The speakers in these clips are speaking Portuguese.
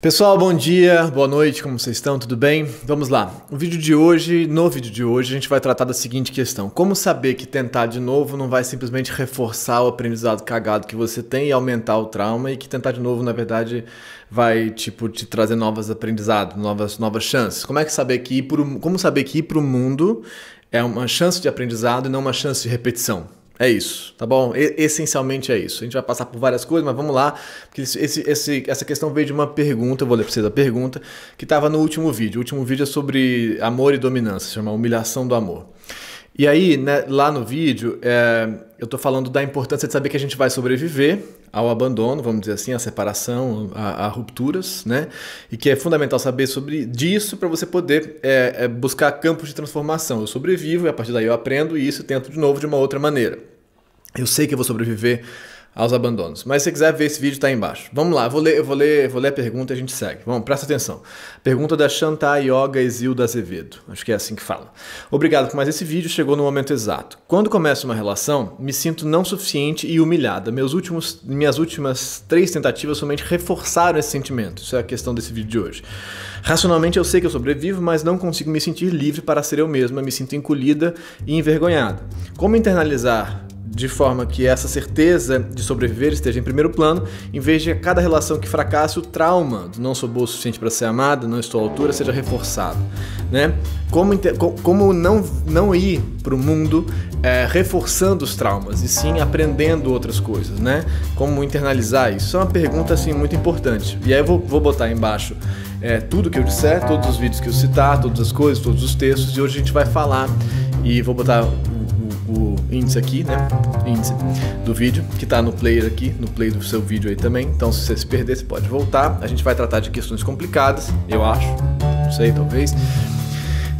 Pessoal, bom dia, boa noite, como vocês estão? Tudo bem? Vamos lá. O vídeo de hoje, no vídeo de hoje, a gente vai tratar da seguinte questão: como saber que tentar de novo não vai simplesmente reforçar o aprendizado cagado que você tem e aumentar o trauma e que tentar de novo, na verdade, vai tipo te trazer novos aprendizados, novas novas chances? Como é que saber que ir pro, como saber que ir para o mundo é uma chance de aprendizado e não uma chance de repetição? É isso, tá bom? E, essencialmente é isso. A gente vai passar por várias coisas, mas vamos lá, porque esse, esse, essa questão veio de uma pergunta, eu vou ler para vocês a pergunta, que estava no último vídeo. O último vídeo é sobre amor e dominância, se chama Humilhação do Amor. E aí, né, lá no vídeo, é, eu estou falando da importância de saber que a gente vai sobreviver ao abandono, vamos dizer assim, à separação, a, a rupturas, né? E que é fundamental saber sobre disso para você poder é, é, buscar campos de transformação. Eu sobrevivo e a partir daí eu aprendo e isso tento de novo de uma outra maneira. Eu sei que eu vou sobreviver aos abandonos. Mas se você quiser ver esse vídeo, está aí embaixo. Vamos lá, eu vou ler, eu vou ler, vou ler a pergunta e a gente segue. Vamos, presta atenção. Pergunta da Shanta Yoga Exilda Azevedo. Acho que é assim que fala. Obrigado por mais esse vídeo, chegou no momento exato. Quando começo uma relação, me sinto não suficiente e humilhada. Meus últimos, minhas últimas três tentativas somente reforçaram esse sentimento. Isso é a questão desse vídeo de hoje. Racionalmente eu sei que eu sobrevivo, mas não consigo me sentir livre para ser eu mesma, me sinto encolhida e envergonhada. Como internalizar de forma que essa certeza de sobreviver esteja em primeiro plano, em vez de a cada relação que fracasse, o trauma do não sou boa o suficiente para ser amado, não estou à altura, seja reforçado. Né? Como, como não, não ir para o mundo é, reforçando os traumas, e sim aprendendo outras coisas, né? Como internalizar isso? Isso é uma pergunta assim, muito importante. E aí eu vou, vou botar aí embaixo é, tudo que eu disser, todos os vídeos que eu citar, todas as coisas, todos os textos, e hoje a gente vai falar e vou botar o índice aqui, né? Índice do vídeo, que está no player aqui, no play do seu vídeo aí também. Então, se você se perder, você pode voltar. A gente vai tratar de questões complicadas, eu acho. Não sei, talvez.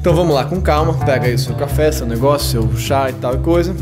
Então vamos lá com calma, pega aí o seu café, seu negócio, seu chá e tal e coisa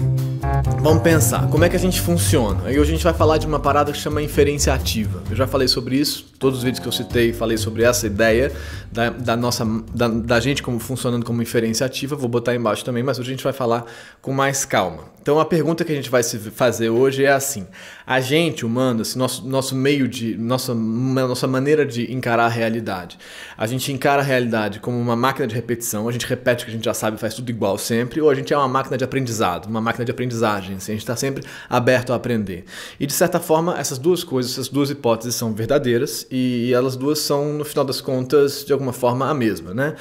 Vamos pensar, como é que a gente funciona? Aí hoje a gente vai falar de uma parada que chama inferência ativa. Eu já falei sobre isso, todos os vídeos que eu citei falei sobre essa ideia da, da nossa da, da, gente como funcionando como inferência ativa. Vou botar aí embaixo também, mas hoje a gente vai falar com mais calma. Então a pergunta que a gente vai se fazer hoje é assim: a gente humano, nosso nosso meio de nossa nossa maneira de encarar a realidade. A gente encara a realidade como uma máquina de repetição. A gente repete o que a gente já sabe, faz tudo igual sempre. Ou a gente é uma máquina de aprendizado, uma máquina de aprendizado aprendizagem. Assim, a gente está sempre aberto a aprender. E de certa forma, essas duas coisas, essas duas hipóteses são verdadeiras e elas duas são, no final das contas, de alguma forma a mesma, né?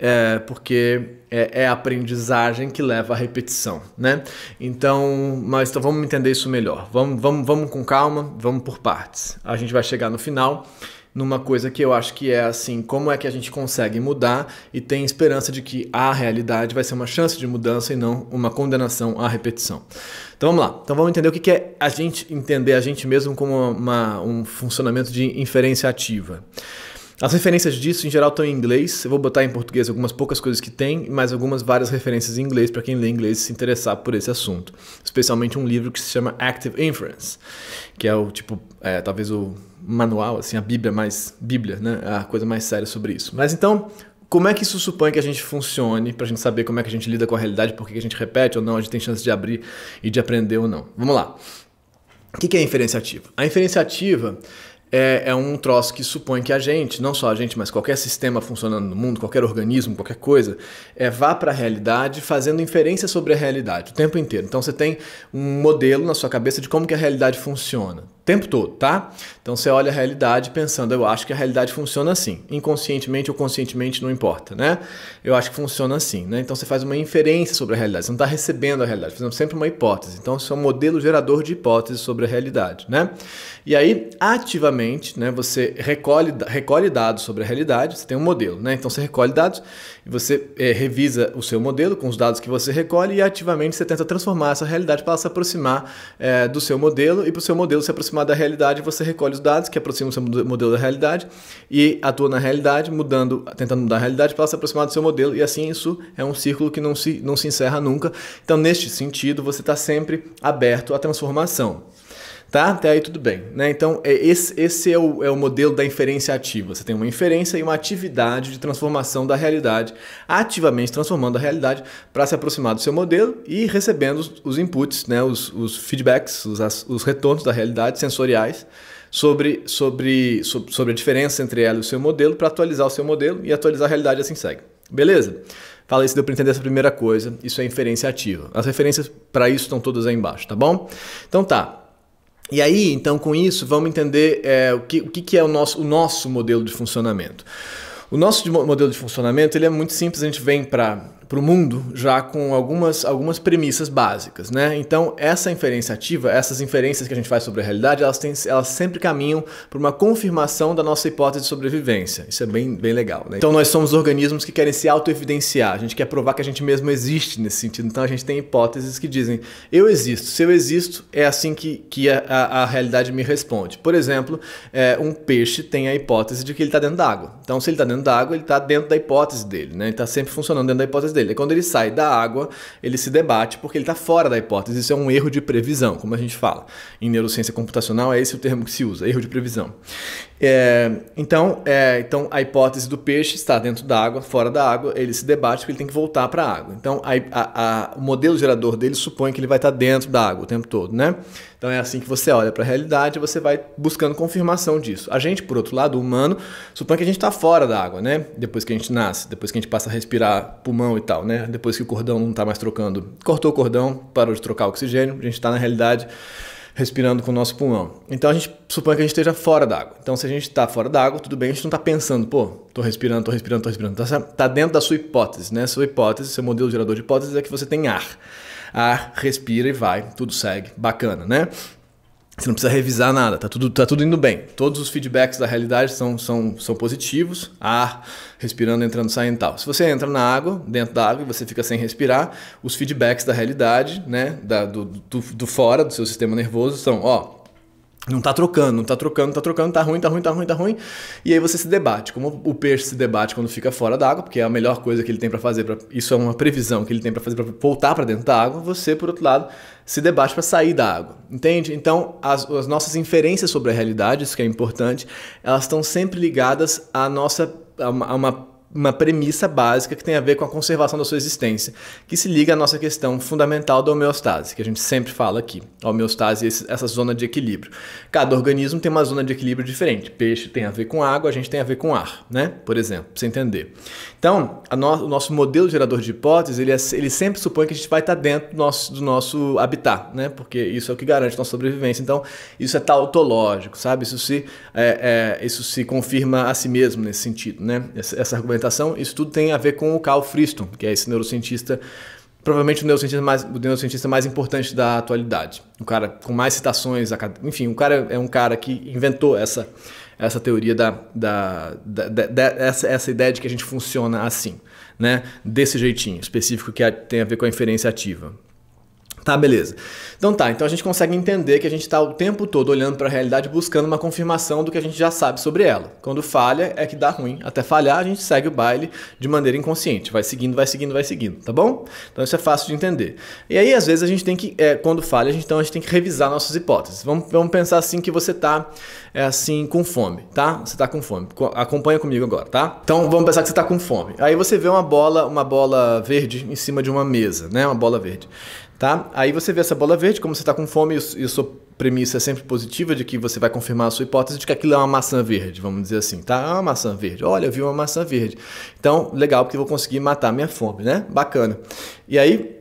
É, porque é, é, a aprendizagem que leva à repetição, né? Então, mas então vamos entender isso melhor. Vamos, vamos, vamos com calma, vamos por partes. A gente vai chegar no final numa coisa que eu acho que é assim, como é que a gente consegue mudar e tem esperança de que a realidade vai ser uma chance de mudança e não uma condenação à repetição. Então vamos lá. Então vamos entender o que é a gente entender a gente mesmo como uma, um funcionamento de inferência ativa. As referências disso em geral estão em inglês. Eu vou botar em português algumas poucas coisas que tem, mas algumas várias referências em inglês para quem lê inglês e se interessar por esse assunto. Especialmente um livro que se chama Active Inference, que é o tipo, é, talvez o manual, assim, a Bíblia mais Bíblia, né? A coisa mais séria sobre isso. Mas então, como é que isso supõe que a gente funcione para a gente saber como é que a gente lida com a realidade, por que a gente repete ou não, a gente tem chance de abrir e de aprender ou não? Vamos lá. O que é a inferência ativa? A inferência ativa é, é, um troço que supõe que a gente, não só a gente, mas qualquer sistema funcionando no mundo, qualquer organismo, qualquer coisa, é, vá para a realidade fazendo inferência sobre a realidade o tempo inteiro. Então você tem um modelo na sua cabeça de como que a realidade funciona tempo todo, tá? Então você olha a realidade pensando, eu acho que a realidade funciona assim. Inconscientemente ou conscientemente, não importa, né? Eu acho que funciona assim, né? Então você faz uma inferência sobre a realidade, você não está recebendo a realidade, fazendo sempre uma hipótese. Então você é um modelo gerador de hipóteses sobre a realidade, né? E aí, ativamente, né, você recolhe, recolhe dados sobre a realidade, você tem um modelo, né? Então você recolhe dados você é, revisa o seu modelo com os dados que você recolhe e ativamente você tenta transformar essa realidade para ela se aproximar é, do seu modelo e para o seu modelo se aproximar da realidade, você recolhe os dados que aproximam o seu modelo da realidade e atua na realidade, mudando, tentando mudar a realidade para ela se aproximar do seu modelo e assim isso é um círculo que não se, não se encerra nunca. Então, neste sentido, você está sempre aberto à transformação. Tá? Até aí tudo bem. Né? Então, é, esse, esse é, o, é o modelo da inferência ativa. Você tem uma inferência e uma atividade de transformação da realidade, ativamente transformando a realidade para se aproximar do seu modelo e recebendo os, os inputs, né? os, os feedbacks, os, as, os retornos da realidade sensoriais sobre, sobre, sobre a diferença entre ela e o seu modelo para atualizar o seu modelo e atualizar a realidade assim segue. Beleza? Fala isso, deu para entender essa primeira coisa. Isso é inferência ativa. As referências para isso estão todas aí embaixo, tá bom? Então tá. E aí, então, com isso, vamos entender é, o, que, o que é o nosso, o nosso modelo de funcionamento. O nosso modelo de funcionamento ele é muito simples, a gente vem para para o mundo já com algumas, algumas premissas básicas, né? Então, essa inferência ativa, essas inferências que a gente faz sobre a realidade, elas, têm, elas sempre caminham para uma confirmação da nossa hipótese de sobrevivência. Isso é bem, bem legal, né? Então, nós somos organismos que querem se auto-evidenciar. A gente quer provar que a gente mesmo existe nesse sentido. Então, a gente tem hipóteses que dizem, eu existo. Se eu existo, é assim que, que a, a, a realidade me responde. Por exemplo, é, um peixe tem a hipótese de que ele está dentro d'água. Então, se ele está dentro d'água, ele está dentro da hipótese dele, né? Ele está sempre funcionando dentro da hipótese dele dele. quando ele sai da água, ele se debate porque ele está fora da hipótese. Isso é um erro de previsão, como a gente fala. Em neurociência computacional é esse o termo que se usa, erro de previsão. É, então, é, então, a hipótese do peixe está dentro da água, fora da água, ele se debate porque ele tem que voltar para a água. Então, a, a, a, o modelo gerador dele supõe que ele vai estar tá dentro da água o tempo todo, né? Então é assim que você olha para a realidade e você vai buscando confirmação disso. A gente, por outro lado, humano, suponha que a gente está fora da água, né? Depois que a gente nasce, depois que a gente passa a respirar pulmão e tal, né? Depois que o cordão não está mais trocando, cortou o cordão, parou de trocar oxigênio, a gente está na realidade respirando com o nosso pulmão. Então a gente supõe que a gente esteja fora da água. Então se a gente está fora da água, tudo bem, a gente não está pensando, pô, tô respirando, tô respirando, tô respirando. Está tá dentro da sua hipótese, né? Sua hipótese, seu modelo gerador de hipóteses é que você tem ar ar, ah, respira e vai, tudo segue, bacana, né? Você não precisa revisar nada, tá tudo, tá tudo indo bem. Todos os feedbacks da realidade são, são, são positivos. Ar, ah, respirando, entrando, saindo e tal. Se você entra na água, dentro da água, e você fica sem respirar, os feedbacks da realidade, né, da, do, do, do fora, do seu sistema nervoso, são, ó, não tá trocando, não tá trocando, tá trocando, tá ruim, tá ruim, tá ruim, tá ruim. E aí você se debate. Como o peixe se debate quando fica fora da água, porque é a melhor coisa que ele tem para fazer, pra, isso é uma previsão que ele tem para fazer para voltar para dentro da água, você, por outro lado, se debate para sair da água. Entende? Então, as, as nossas inferências sobre a realidade, isso que é importante, elas estão sempre ligadas à nossa a uma, uma premissa básica que tem a ver com a conservação da sua existência, que se liga à nossa questão fundamental da homeostase, que a gente sempre fala aqui. A homeostase é essa zona de equilíbrio. Cada organismo tem uma zona de equilíbrio diferente. Peixe tem a ver com água, a gente tem a ver com ar, né? Por exemplo, para você entender. Então, no o nosso modelo gerador de hipóteses, ele, é, ele sempre supõe que a gente vai estar tá dentro do nosso, do nosso habitat, né? Porque isso é o que garante a nossa sobrevivência. Então, isso é tautológico, sabe? Isso se, é, é, isso se confirma a si mesmo nesse sentido, né? Essa, essa argumentação isso tudo tem a ver com o Carl Friston, que é esse neurocientista, provavelmente o neurocientista mais, o neurocientista mais importante da atualidade. o cara com mais citações, enfim, o cara é um cara que inventou essa, essa teoria da, da, da, da essa, essa ideia de que a gente funciona assim, né? Desse jeitinho específico que tem a ver com a inferência ativa. Tá, beleza. Então tá, então a gente consegue entender que a gente está o tempo todo olhando para a realidade buscando uma confirmação do que a gente já sabe sobre ela. Quando falha é que dá ruim. Até falhar, a gente segue o baile de maneira inconsciente. Vai seguindo, vai seguindo, vai seguindo, tá bom? Então isso é fácil de entender. E aí, às vezes, a gente tem que, é, quando falha, a gente, então a gente tem que revisar nossas hipóteses. Vamos, vamos pensar assim que você tá é, assim com fome, tá? Você tá com fome. Acompanha comigo agora, tá? Então vamos pensar que você tá com fome. Aí você vê uma bola, uma bola verde em cima de uma mesa, né? Uma bola verde. Tá? Aí você vê essa bola verde, como você está com fome e a sua premissa é sempre positiva de que você vai confirmar a sua hipótese de que aquilo é uma maçã verde, vamos dizer assim, tá? É uma maçã verde. Olha, eu vi uma maçã verde. Então, legal, porque eu vou conseguir matar minha fome, né? Bacana. E aí,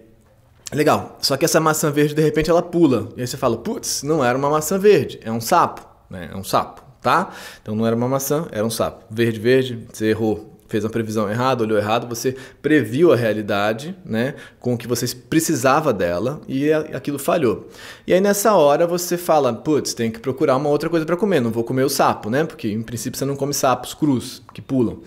legal. Só que essa maçã verde, de repente, ela pula. E aí você fala, putz, não era uma maçã verde, é um sapo, né? É um sapo, tá? Então não era uma maçã, era um sapo. Verde, verde, você errou fez uma previsão errada, olhou errado, você previu a realidade, né, com o que você precisava dela e aquilo falhou. E aí nessa hora você fala, putz, tem que procurar uma outra coisa para comer, não vou comer o sapo, né, porque em princípio você não come sapos crus que pulam.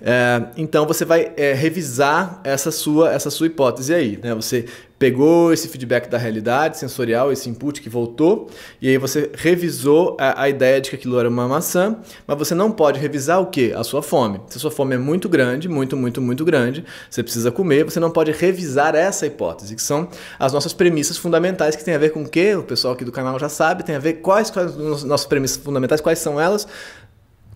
É, então você vai é, revisar essa sua essa sua hipótese aí, né, você pegou esse feedback da realidade sensorial, esse input que voltou, e aí você revisou a, a ideia de que aquilo era uma maçã, mas você não pode revisar o que? A sua fome. Se a sua fome é muito grande, muito, muito, muito grande, você precisa comer, você não pode revisar essa hipótese, que são as nossas premissas fundamentais, que tem a ver com o que? O pessoal aqui do canal já sabe, tem a ver quais, quais as nossas premissas fundamentais, quais são elas?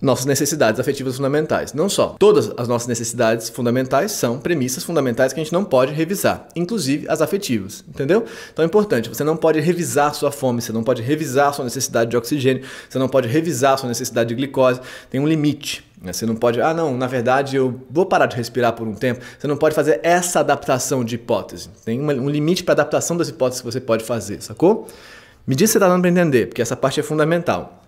nossas necessidades afetivas fundamentais. Não só. Todas as nossas necessidades fundamentais são premissas fundamentais que a gente não pode revisar, inclusive as afetivas, entendeu? Então é importante, você não pode revisar sua fome, você não pode revisar sua necessidade de oxigênio, você não pode revisar sua necessidade de glicose, tem um limite. Né? Você não pode, ah, não, na verdade eu vou parar de respirar por um tempo. Você não pode fazer essa adaptação de hipótese. Tem um limite para adaptação das hipóteses que você pode fazer, sacou? Me diz se você está dando para entender, porque essa parte é fundamental.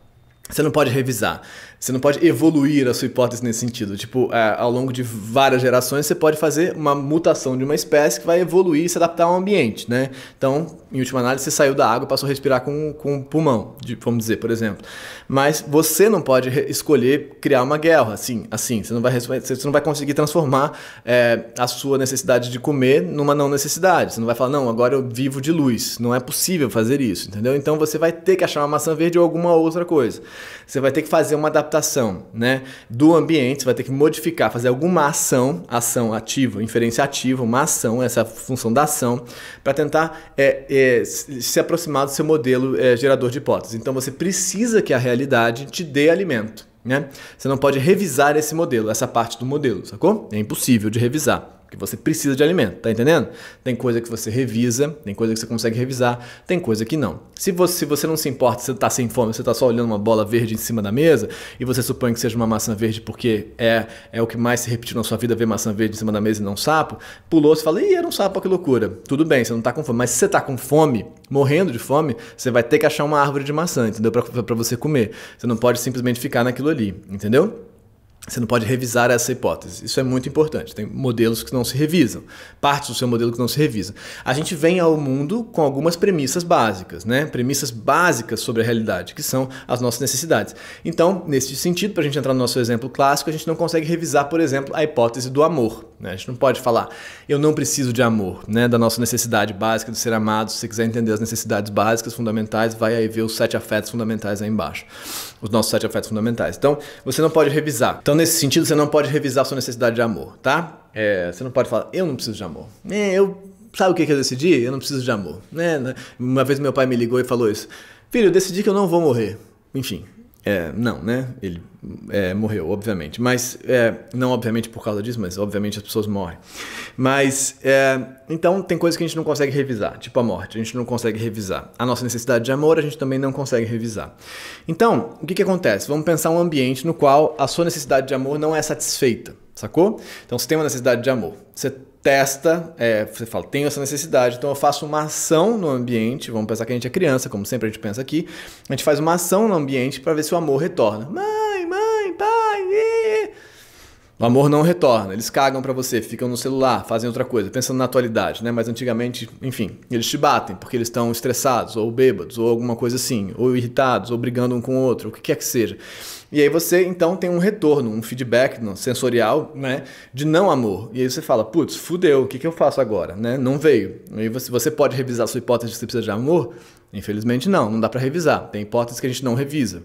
Você não pode revisar, você não pode evoluir a sua hipótese nesse sentido. Tipo, é, ao longo de várias gerações, você pode fazer uma mutação de uma espécie que vai evoluir e se adaptar ao ambiente, né? Então, em última análise, você saiu da água e passou a respirar com, com o pulmão, de, vamos dizer, por exemplo. Mas você não pode escolher criar uma guerra, assim, assim. Você não vai, você não vai conseguir transformar é, a sua necessidade de comer numa não necessidade. Você não vai falar, não, agora eu vivo de luz. Não é possível fazer isso, entendeu? Então, você vai ter que achar uma maçã verde ou alguma outra coisa. Você vai ter que fazer uma adaptação né, do ambiente, você vai ter que modificar, fazer alguma ação, ação ativa, inferência ativa, uma ação, essa função da ação, para tentar é, é, se aproximar do seu modelo é, gerador de hipóteses. Então você precisa que a realidade te dê alimento. Né? Você não pode revisar esse modelo, essa parte do modelo, sacou? É impossível de revisar você precisa de alimento, tá entendendo? Tem coisa que você revisa, tem coisa que você consegue revisar, tem coisa que não. Se você, se você não se importa, se você tá sem fome, você tá só olhando uma bola verde em cima da mesa e você supõe que seja uma maçã verde porque é, é o que mais se repetiu na sua vida ver maçã verde em cima da mesa e não sapo, pulou, você fala, ih, era um sapo, que loucura. Tudo bem, você não tá com fome, mas se você tá com fome, morrendo de fome, você vai ter que achar uma árvore de maçã, entendeu? Para você comer. Você não pode simplesmente ficar naquilo ali, entendeu? Você não pode revisar essa hipótese. Isso é muito importante. Tem modelos que não se revisam, partes do seu modelo que não se revisam. A gente vem ao mundo com algumas premissas básicas, né? Premissas básicas sobre a realidade, que são as nossas necessidades. Então, nesse sentido, para a gente entrar no nosso exemplo clássico, a gente não consegue revisar, por exemplo, a hipótese do amor. Né? A gente não pode falar, eu não preciso de amor, né? Da nossa necessidade básica de ser amado. Se você quiser entender as necessidades básicas, fundamentais, vai aí ver os sete afetos fundamentais aí embaixo. Os nossos sete afetos fundamentais. Então, você não pode revisar. Então, então, nesse sentido, você não pode revisar sua necessidade de amor, tá? É, você não pode falar, eu não preciso de amor. É, eu, sabe o que, que eu decidi? Eu não preciso de amor. É, uma vez meu pai me ligou e falou isso. Filho, eu decidi que eu não vou morrer. Enfim, é, não, né? Ele é, morreu, obviamente. Mas, é, não obviamente por causa disso, mas obviamente as pessoas morrem. Mas, é, então, tem coisas que a gente não consegue revisar, tipo a morte, a gente não consegue revisar. A nossa necessidade de amor, a gente também não consegue revisar. Então, o que, que acontece? Vamos pensar um ambiente no qual a sua necessidade de amor não é satisfeita, sacou? Então, você tem uma necessidade de amor. Você testa, é, você fala, tenho essa necessidade, então eu faço uma ação no ambiente, vamos pensar que a gente é criança, como sempre a gente pensa aqui, a gente faz uma ação no ambiente para ver se o amor retorna. Mãe, mãe, pai, ê, o amor não retorna, eles cagam para você, ficam no celular, fazem outra coisa, pensando na atualidade, né? Mas antigamente, enfim, eles te batem porque eles estão estressados, ou bêbados, ou alguma coisa assim, ou irritados, ou brigando um com o outro, o que quer que seja. E aí você então tem um retorno, um feedback sensorial, né? De não amor. E aí você fala, putz, fudeu, o que, que eu faço agora, né? Não veio. E aí você, você pode revisar a sua hipótese de que você precisa de amor? Infelizmente não, não dá para revisar. Tem hipóteses que a gente não revisa.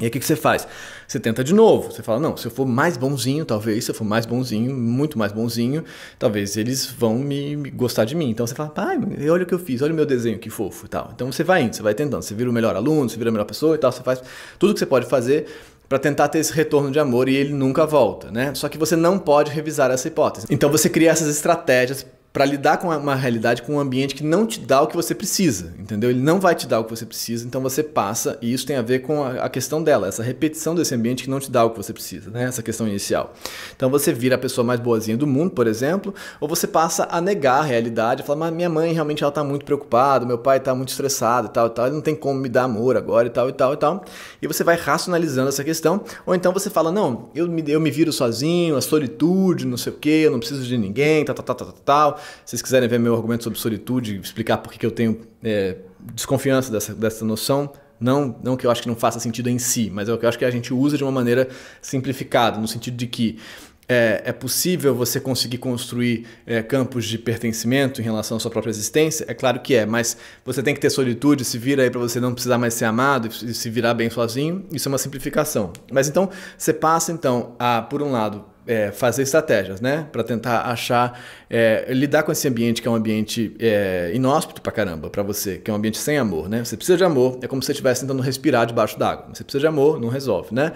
E aí o que, que você faz? Você tenta de novo. Você fala, não, se eu for mais bonzinho, talvez, se eu for mais bonzinho, muito mais bonzinho, talvez eles vão me, me gostar de mim. Então você fala, pai, olha o que eu fiz, olha o meu desenho, que fofo e tal. Então você vai indo, você vai tentando. Você vira o melhor aluno, você vira a melhor pessoa e tal. Você faz tudo que você pode fazer para tentar ter esse retorno de amor e ele nunca volta, né? Só que você não pode revisar essa hipótese. Então você cria essas estratégias para lidar com uma realidade, com um ambiente que não te dá o que você precisa, entendeu? Ele não vai te dar o que você precisa, então você passa, e isso tem a ver com a questão dela, essa repetição desse ambiente que não te dá o que você precisa, né? Essa questão inicial. Então você vira a pessoa mais boazinha do mundo, por exemplo, ou você passa a negar a realidade, fala falar, mas minha mãe realmente ela tá muito preocupada, meu pai tá muito estressado e tal e tal, ele não tem como me dar amor agora e tal e tal e tal. E você vai racionalizando essa questão, ou então você fala, não, eu me, eu me viro sozinho, a solitude, não sei o quê, eu não preciso de ninguém, tal, tal, tal, tal, tal se vocês quiserem ver meu argumento sobre solitude, explicar por que eu tenho é, desconfiança dessa, dessa noção, não, não que eu acho que não faça sentido em si, mas é o que eu acho que a gente usa de uma maneira simplificada, no sentido de que é, é possível você conseguir construir é, campos de pertencimento em relação à sua própria existência? É claro que é, mas você tem que ter solitude, se vira aí para você não precisar mais ser amado e se virar bem sozinho, isso é uma simplificação. Mas então, você passa então a, por um lado, é, fazer estratégias, né? Para tentar achar, é, lidar com esse ambiente que é um ambiente é, inóspito pra caramba para você, que é um ambiente sem amor, né? Você precisa de amor, é como se você estivesse tentando respirar debaixo d'água. Você precisa de amor, não resolve, né?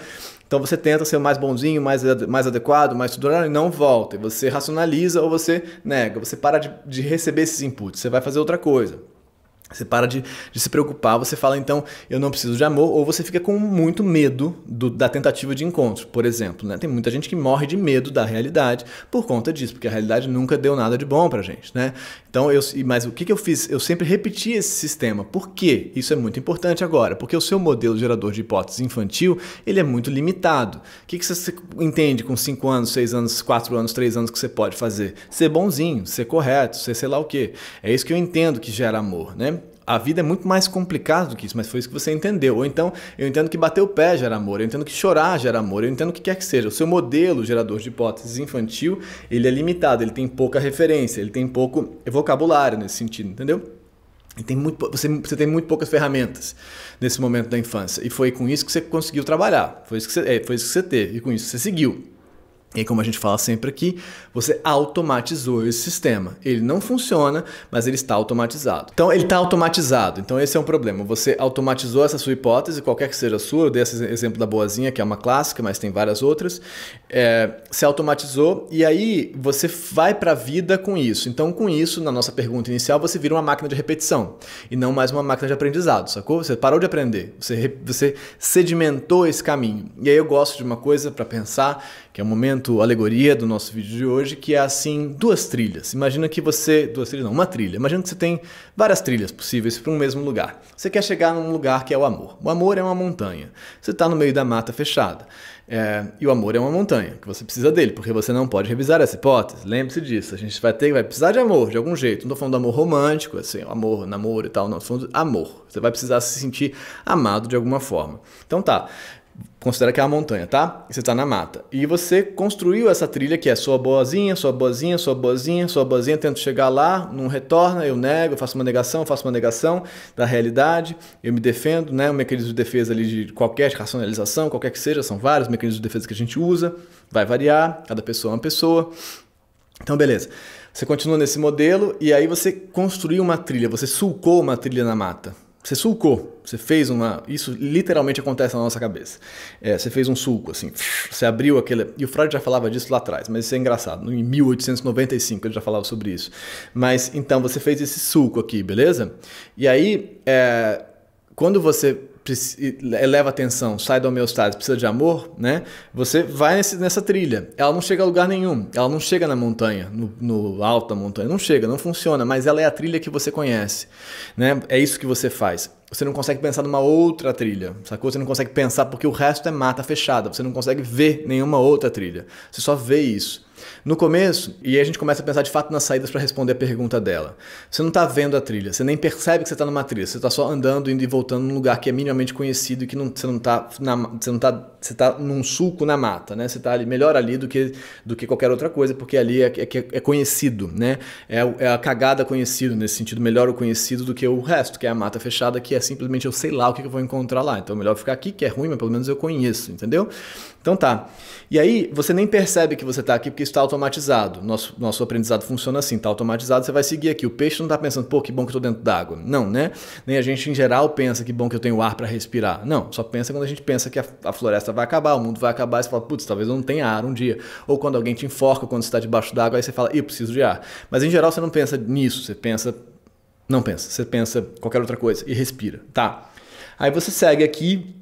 Então você tenta ser mais bonzinho, mais, mais adequado, mais tudo e não volta. E você racionaliza ou você nega, você para de, de receber esses inputs, você vai fazer outra coisa. Você para de, de, se preocupar, você fala então, eu não preciso de amor, ou você fica com muito medo do, da tentativa de encontro, por exemplo. Né? Tem muita gente que morre de medo da realidade por conta disso, porque a realidade nunca deu nada de bom pra gente. Né? Então, eu, mas o que, que eu fiz? Eu sempre repeti esse sistema. Por quê? Isso é muito importante agora, porque o seu modelo gerador de hipóteses infantil ele é muito limitado. O que, que você entende com 5 anos, 6 anos, 4 anos, 3 anos que você pode fazer? Ser bonzinho, ser correto, ser sei lá o quê. É isso que eu entendo que gera amor. Né? a vida é muito mais complicada do que isso, mas foi isso que você entendeu. Ou então, eu entendo que bater o pé gera amor, eu entendo que chorar gera amor, eu entendo o que quer que seja. O seu modelo gerador de hipóteses infantil, ele é limitado, ele tem pouca referência, ele tem pouco vocabulário nesse sentido, entendeu? tem muito, você, você tem muito poucas ferramentas nesse momento da infância. E foi com isso que você conseguiu trabalhar, foi isso que você, é, foi isso que você teve, e com isso você seguiu. E como a gente fala sempre aqui, você automatizou esse sistema. Ele não funciona, mas ele está automatizado. Então, ele está automatizado. Então, esse é um problema. Você automatizou essa sua hipótese, qualquer que seja a sua. Eu dei esse exemplo da boazinha, que é uma clássica, mas tem várias outras. É, se automatizou e aí você vai para a vida com isso. Então, com isso, na nossa pergunta inicial, você vira uma máquina de repetição e não mais uma máquina de aprendizado, sacou? Você parou de aprender, você, você sedimentou esse caminho. E aí eu gosto de uma coisa para pensar que é o momento alegoria do nosso vídeo de hoje, que é assim, duas trilhas. Imagina que você, duas trilhas não, uma trilha. Imagina que você tem várias trilhas possíveis para um mesmo lugar. Você quer chegar num lugar que é o amor. O amor é uma montanha. Você está no meio da mata fechada. É, e o amor é uma montanha, que você precisa dele, porque você não pode revisar essa hipótese. Lembre-se disso, a gente vai ter, vai precisar de amor de algum jeito. Não estou falando do amor romântico, assim, amor, namoro e tal, não. Estou falando amor. Você vai precisar se sentir amado de alguma forma. Então tá, Considera que é uma montanha, tá? você está na mata. E você construiu essa trilha que é sua boazinha, sua boazinha, sua boazinha, sua boazinha, tento chegar lá, não retorna, eu nego, faço uma negação, faço uma negação da realidade, eu me defendo, né? Um mecanismo de defesa ali de qualquer racionalização, qualquer que seja, são vários mecanismos de defesa que a gente usa, vai variar, cada pessoa é uma pessoa. Então, beleza. Você continua nesse modelo e aí você construiu uma trilha, você sulcou uma trilha na mata. Você sulcou, você fez uma. Isso literalmente acontece na nossa cabeça. É, você fez um sulco, assim. Você abriu aquele. E o Freud já falava disso lá atrás, mas isso é engraçado. Em 1895 ele já falava sobre isso. Mas então você fez esse sulco aqui, beleza? E aí, é, quando você eleva a tensão, sai da homeostase, precisa de amor, né? Você vai nesse, nessa trilha. Ela não chega a lugar nenhum. Ela não chega na montanha, no, no, alto da montanha. Não chega, não funciona. Mas ela é a trilha que você conhece, né? É isso que você faz. Você não consegue pensar numa outra trilha, sacou? Você não consegue pensar porque o resto é mata fechada. Você não consegue ver nenhuma outra trilha. Você só vê isso. No começo, e aí a gente começa a pensar de fato nas saídas para responder a pergunta dela. Você não está vendo a trilha, você nem percebe que você está numa trilha, você está só andando, indo e voltando num lugar que é minimamente conhecido e que não, você não está tá, tá você está num sulco na mata, né? Você está ali melhor ali do que, do que qualquer outra coisa, porque ali é, é, é conhecido, né? É, é, a cagada conhecido nesse sentido, melhor o conhecido do que o resto, que é a mata fechada, que é simplesmente eu sei lá o que, eu vou encontrar lá. Então é melhor ficar aqui, que é ruim, mas pelo menos eu conheço, entendeu? Então tá. E aí você nem percebe que você está aqui porque está automatizado. Nosso, nosso aprendizado funciona assim, está automatizado, você vai seguir aqui. O peixe não está pensando, pô, que bom que eu estou dentro d'água. Não, né? Nem a gente em geral pensa que bom que eu tenho ar para respirar. Não, só pensa quando a gente pensa que a, a floresta vai acabar, o mundo vai acabar, e você fala, putz, talvez eu não tenha ar um dia. Ou quando alguém te enforca, quando você está debaixo d'água, aí você fala, eu preciso de ar. Mas em geral você não pensa nisso, você pensa. Não pensa, você pensa qualquer outra coisa e respira, tá? Aí você segue aqui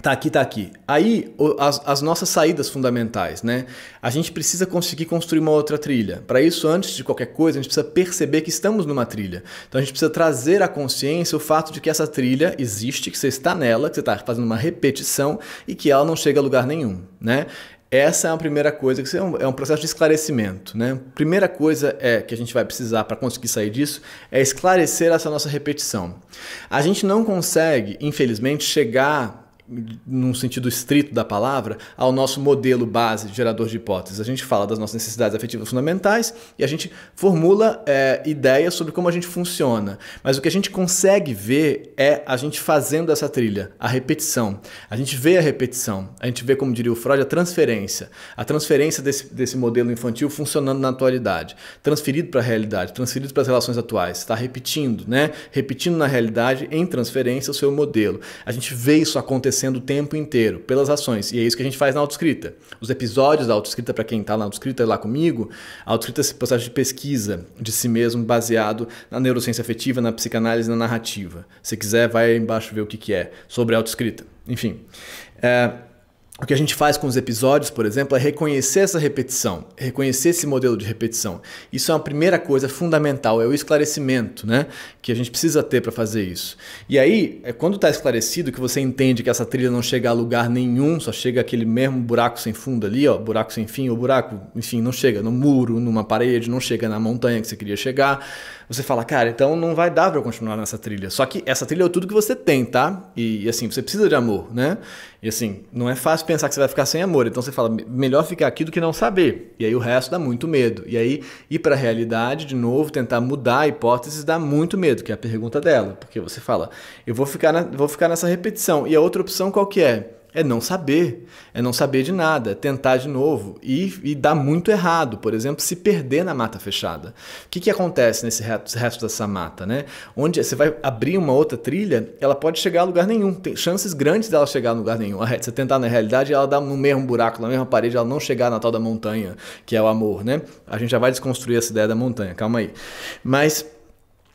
Tá aqui, tá aqui. Aí, as, as, nossas saídas fundamentais, né? A gente precisa conseguir construir uma outra trilha. Para isso, antes de qualquer coisa, a gente precisa perceber que estamos numa trilha. Então, a gente precisa trazer à consciência o fato de que essa trilha existe, que você está nela, que você está fazendo uma repetição e que ela não chega a lugar nenhum, né? Essa é a primeira coisa, que é um, é um processo de esclarecimento. Né? Primeira coisa é que a gente vai precisar para conseguir sair disso é esclarecer essa nossa repetição. A gente não consegue, infelizmente, chegar num sentido estrito da palavra, ao nosso modelo base de gerador de hipóteses. A gente fala das nossas necessidades afetivas fundamentais e a gente formula é, ideias sobre como a gente funciona. Mas o que a gente consegue ver é a gente fazendo essa trilha, a repetição. A gente vê a repetição, a gente vê, como diria o Freud, a transferência. A transferência desse, desse modelo infantil funcionando na atualidade, transferido para a realidade, transferido para as relações atuais. Está repetindo, né? Repetindo na realidade, em transferência, o seu modelo. A gente vê isso acontecer acontecendo o tempo inteiro, pelas ações. E é isso que a gente faz na autoescrita. Os episódios da autoescrita, para quem está na autoescrita lá comigo, a autoescrita é esse processo de pesquisa de si mesmo baseado na neurociência afetiva, na psicanálise na narrativa. Se quiser, vai embaixo ver o que, que é sobre autoescrita. Enfim. É o que a gente faz com os episódios, por exemplo, é reconhecer essa repetição, é reconhecer esse modelo de repetição. Isso é uma primeira coisa fundamental, é o esclarecimento, né? Que a gente precisa ter para fazer isso. E aí, é quando está esclarecido que você entende que essa trilha não chega a lugar nenhum, só chega aquele mesmo buraco sem fundo ali, ó, buraco sem fim, ou buraco, enfim, não chega no muro, numa parede, não chega na montanha que você queria chegar você fala, cara, então não vai dar para eu continuar nessa trilha. Só que essa trilha é tudo que você tem, tá? E, e, assim, você precisa de amor, né? E assim, não é fácil pensar que você vai ficar sem amor. Então você fala, melhor ficar aqui do que não saber. E aí o resto dá muito medo. E aí ir para a realidade de novo, tentar mudar a hipótese dá muito medo, que é a pergunta dela, porque você fala, eu vou ficar na, vou ficar nessa repetição. E a outra opção qual que é? É não saber, é não saber de nada, é tentar de novo e, e dar muito errado, por exemplo, se perder na mata fechada. O que, que acontece nesse resto, resto dessa mata, né? Onde você vai abrir uma outra trilha, ela pode chegar a lugar nenhum, tem chances grandes dela chegar a lugar nenhum. Você tentar na realidade, ela dá no mesmo buraco, na mesma parede, ela não chegar na tal da montanha, que é o amor, né? A gente já vai desconstruir essa ideia da montanha, calma aí. Mas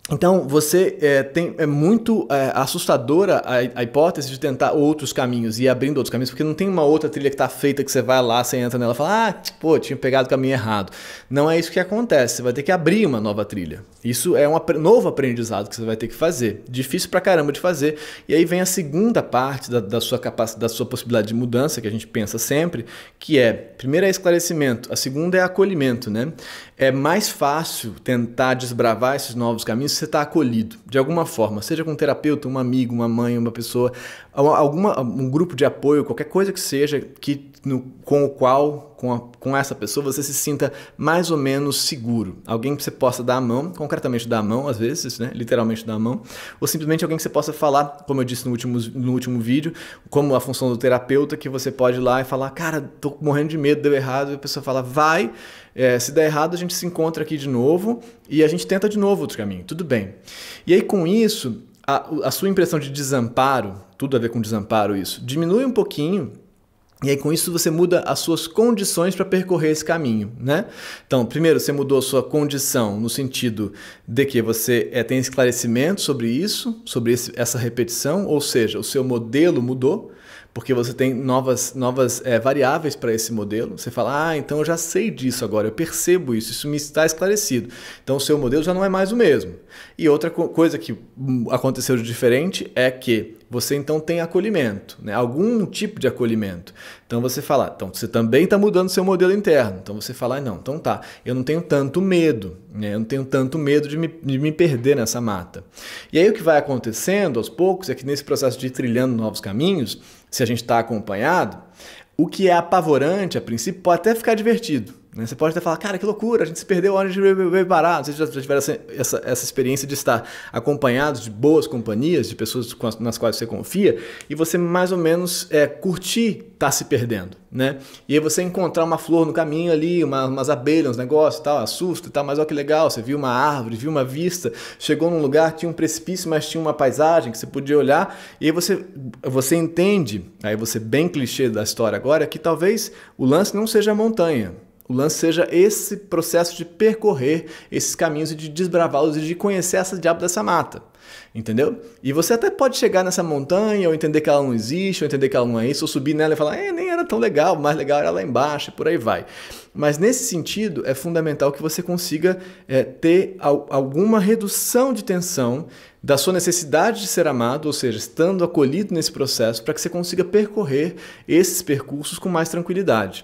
então, você é, tem, é muito é, assustadora a, a, hipótese de tentar outros caminhos e ir abrindo outros caminhos, porque não tem uma outra trilha que está feita que você vai lá, você entra nela e fala, ah, pô, tinha pegado o caminho errado. Não é isso que acontece, você vai ter que abrir uma nova trilha. Isso é um ap novo aprendizado que você vai ter que fazer. Difícil pra caramba de fazer. E aí vem a segunda parte da, da sua capacidade, da sua possibilidade de mudança, que a gente pensa sempre, que é, primeiro é esclarecimento, a segunda é acolhimento, né? É mais fácil tentar desbravar esses novos caminhos você está acolhido, de alguma forma, seja com um terapeuta, um amigo, uma mãe, uma pessoa, algum alguma, um grupo de apoio, qualquer coisa que seja, que no, com o qual, com, a, com essa pessoa, você se sinta mais ou menos seguro. Alguém que você possa dar a mão, concretamente dar a mão, às vezes, né? literalmente dar a mão, ou simplesmente alguém que você possa falar, como eu disse no último, no último vídeo, como a função do terapeuta, que você pode ir lá e falar, cara, tô morrendo de medo, deu errado, e a pessoa fala, vai, é, se der errado, a gente se encontra aqui de novo e a gente tenta de novo outro caminho, tudo bem. E aí, com isso, a, a sua impressão de desamparo, tudo a ver com desamparo isso, diminui um pouquinho e aí, com isso, você muda as suas condições para percorrer esse caminho, né? Então, primeiro, você mudou a sua condição no sentido de que você é, tem esclarecimento sobre isso, sobre esse, essa repetição, ou seja, o seu modelo mudou porque você tem novas, novas é, variáveis para esse modelo. Você fala, ah, então eu já sei disso agora, eu percebo isso, isso me está esclarecido. Então o seu modelo já não é mais o mesmo. E outra co coisa que hum, aconteceu de diferente é que você então tem acolhimento, né? algum tipo de acolhimento. Então você fala, então você também está mudando seu modelo interno. Então você fala, ah, não, então tá, eu não tenho tanto medo, né? eu não tenho tanto medo de me, de me perder nessa mata. E aí o que vai acontecendo aos poucos é que nesse processo de ir trilhando novos caminhos, se a gente está acompanhado, o que é apavorante, a princípio, pode até ficar divertido. Né? Você pode até falar, cara, que loucura, a gente se perdeu a gente veio parar. Vocês já tiveram essa, essa, essa, experiência de estar acompanhados de boas companhias, de pessoas nas quais você confia, e você mais ou menos é, curtir estar tá se perdendo, né? E aí você encontrar uma flor no caminho ali, uma, umas abelhas, uns negócios e tal, assusta e tal, mas olha que legal, você viu uma árvore, viu uma vista, chegou num lugar, tinha um precipício, mas tinha uma paisagem que você podia olhar, e aí você, você entende, aí você bem clichê da história agora, que talvez o lance não seja a montanha, o lance seja esse processo de percorrer esses caminhos e de desbravá-los e de conhecer essa diabo dessa mata. Entendeu? E você até pode chegar nessa montanha, ou entender que ela não existe, ou entender que ela não é isso, ou subir nela e falar, é, nem era tão legal, o mais legal era lá embaixo, e por aí vai. Mas nesse sentido, é fundamental que você consiga é, ter al alguma redução de tensão da sua necessidade de ser amado, ou seja, estando acolhido nesse processo, para que você consiga percorrer esses percursos com mais tranquilidade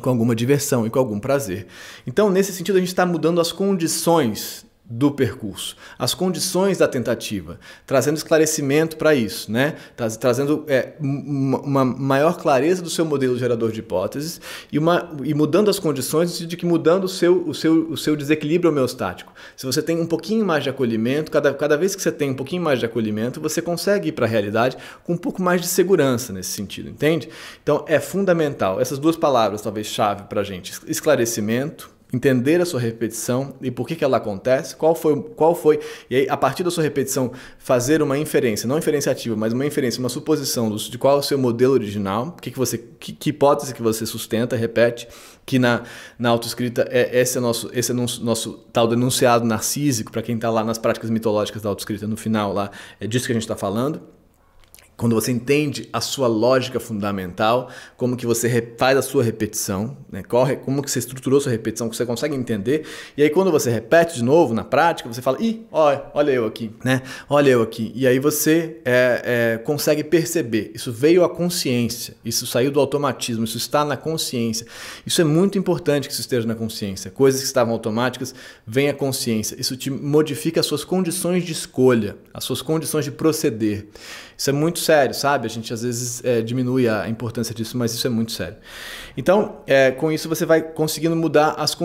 com alguma diversão e com algum prazer. Então, nesse sentido, a gente está mudando as condições do percurso, as condições da tentativa, trazendo esclarecimento para isso, né? trazendo é, uma maior clareza do seu modelo gerador de hipóteses e, uma, e mudando as condições de que mudando o seu, o, seu, o seu desequilíbrio homeostático. Se você tem um pouquinho mais de acolhimento, cada, cada vez que você tem um pouquinho mais de acolhimento, você consegue ir para a realidade com um pouco mais de segurança nesse sentido, entende? Então é fundamental, essas duas palavras talvez chave para a gente, esclarecimento entender a sua repetição e por que, que ela acontece, qual foi, qual foi, e aí, a partir da sua repetição, fazer uma inferência, não inferência ativa, mas uma inferência, uma suposição de qual é o seu modelo original, que, que, você, que, que hipótese que você sustenta, repete, que na, na autoescrita é esse é nosso, esse é nosso, nosso tal denunciado narcísico, para quem está lá nas práticas mitológicas da autoescrita, no final lá, é disso que a gente está falando quando você entende a sua lógica fundamental, como que você faz a sua repetição, né? Corre, como que você estruturou sua repetição, que você consegue entender. E aí quando você repete de novo na prática, você fala, ih, olha, olha eu aqui, né? Olha eu aqui. E aí você é, é, consegue perceber. Isso veio à consciência, isso saiu do automatismo, isso está na consciência. Isso é muito importante que isso esteja na consciência. Coisas que estavam automáticas vêm à consciência. Isso te modifica as suas condições de escolha, as suas condições de proceder. Isso é muito sério, sabe? A gente às vezes é, diminui a importância disso, mas isso é muito sério. Então, é, com isso você vai conseguindo mudar as,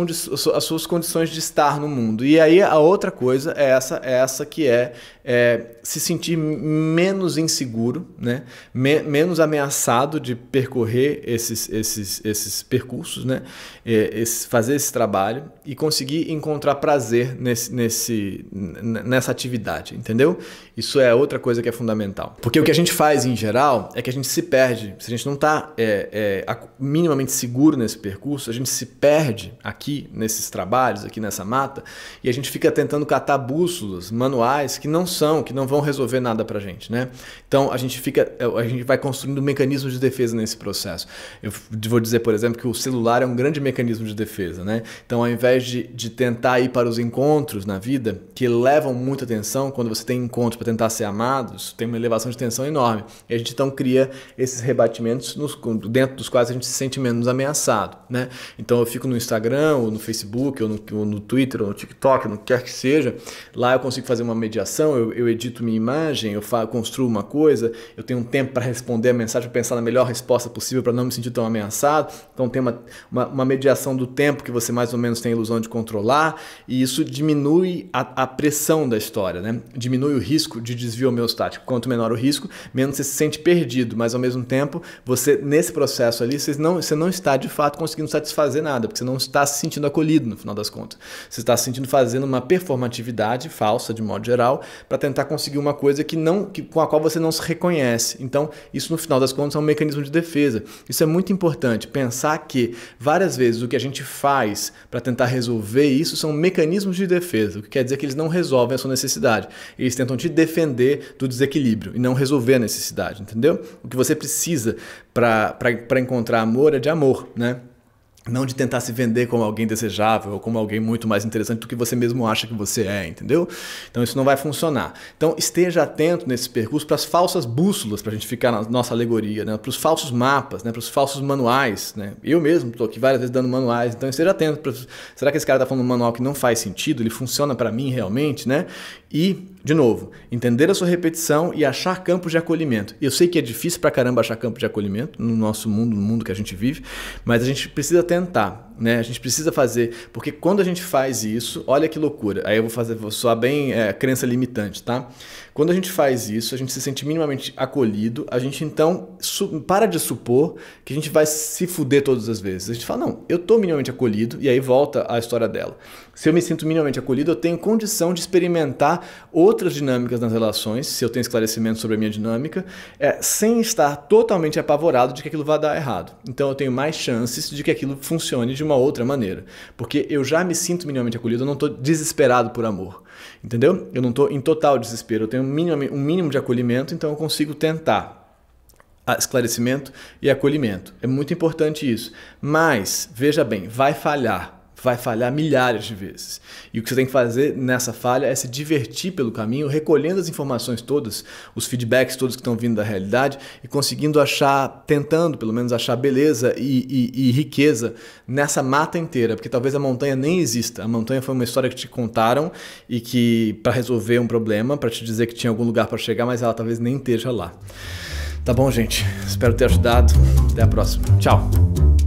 as, suas condições de estar no mundo. E aí a outra coisa é essa, é essa que é, é, se sentir menos inseguro, né? Me menos ameaçado de percorrer esses, esses, esses percursos, né? É, esse, fazer esse trabalho e conseguir encontrar prazer nesse, nesse, nessa atividade, entendeu? Isso é outra coisa que é fundamental. Porque o que a gente faz em geral é que a gente se perde, se a gente não está é, é, minimamente extremamente seguro nesse percurso, a gente se perde aqui nesses trabalhos, aqui nessa mata, e a gente fica tentando catar bússolas, manuais que não são, que não vão resolver nada pra gente, né? Então a gente fica, é, a gente vai construindo mecanismos de defesa nesse processo. Eu vou dizer, por exemplo, que o celular é um grande mecanismo de defesa, né? Então ao invés de, de tentar ir para os encontros na vida, que levam muita atenção quando você tem encontros para tentar ser amados, tem uma elevação de tensão enorme. E a gente então cria esses rebatimentos nos, dentro dos quais a gente se sente menos ameaçado, né? Então eu fico no Instagram, ou no Facebook, ou no, ou no Twitter, ou no TikTok, no que quer que seja. Lá eu consigo fazer uma mediação, eu, eu edito minha imagem, eu faço, construo uma coisa, eu tenho um tempo para responder a mensagem, para pensar na melhor resposta possível para não me sentir tão ameaçado. Então tem uma, uma, uma, mediação do tempo que você mais ou menos tem a ilusão de controlar, e isso diminui a, a pressão da história, né? Diminui o risco de desvio homeostático. Quanto menor o risco, menos você se sente perdido, mas ao mesmo tempo, você nesse processo ali, você não, você não está de fato conseguindo satisfazer nada, porque você não está se sentindo acolhido no final das contas. Você está se sentindo fazendo uma performatividade falsa, de modo geral, para tentar conseguir uma coisa que não, que, com a qual você não se reconhece. Então, isso no final das contas é um mecanismo de defesa. Isso é muito importante, pensar que várias vezes o que a gente faz para tentar resolver isso são mecanismos de defesa, o que quer dizer que eles não resolvem a sua necessidade. Eles tentam te defender do desequilíbrio e não resolver a necessidade, entendeu? O que você precisa para encontrar amor é de amor, né? não de tentar se vender como alguém desejável ou como alguém muito mais interessante do que você mesmo acha que você é, entendeu? Então isso não vai funcionar. Então esteja atento nesse percurso para as falsas bússolas, para a gente ficar na nossa alegoria, né? para os falsos mapas, né? para os falsos manuais. Né? Eu mesmo estou aqui várias vezes dando manuais, então esteja atento. Pra... Será que esse cara está falando um manual que não faz sentido? Ele funciona para mim realmente? Né? E de novo, entender a sua repetição e achar campos de acolhimento. Eu sei que é difícil para caramba achar campos de acolhimento no nosso mundo, no mundo que a gente vive, mas a gente precisa tentar, né? A gente precisa fazer, porque quando a gente faz isso, olha que loucura. Aí eu vou fazer, vou soar bem é, crença limitante, tá? Quando a gente faz isso, a gente se sente minimamente acolhido, a gente então para de supor que a gente vai se fuder todas as vezes. A gente fala, não, eu tô minimamente acolhido, e aí volta a história dela. Se eu me sinto minimamente acolhido, eu tenho condição de experimentar outras dinâmicas nas relações, se eu tenho esclarecimento sobre a minha dinâmica, é, sem estar totalmente apavorado de que aquilo vai dar errado. Então eu tenho mais chances de que aquilo funcione de uma outra maneira. Porque eu já me sinto minimamente acolhido, eu não estou desesperado por amor. Entendeu? Eu não estou em total desespero, eu tenho um mínimo, um mínimo de acolhimento, então eu consigo tentar esclarecimento e acolhimento. É muito importante isso. Mas, veja bem, vai falhar vai falhar milhares de vezes. E o que você tem que fazer nessa falha é se divertir pelo caminho, recolhendo as informações todas, os feedbacks todos que estão vindo da realidade e conseguindo achar, tentando pelo menos achar beleza e, e, e riqueza nessa mata inteira, porque talvez a montanha nem exista. A montanha foi uma história que te contaram e que para resolver um problema, para te dizer que tinha algum lugar para chegar, mas ela talvez nem esteja lá. Tá bom, gente? Espero ter ajudado. Até a próxima. Tchau!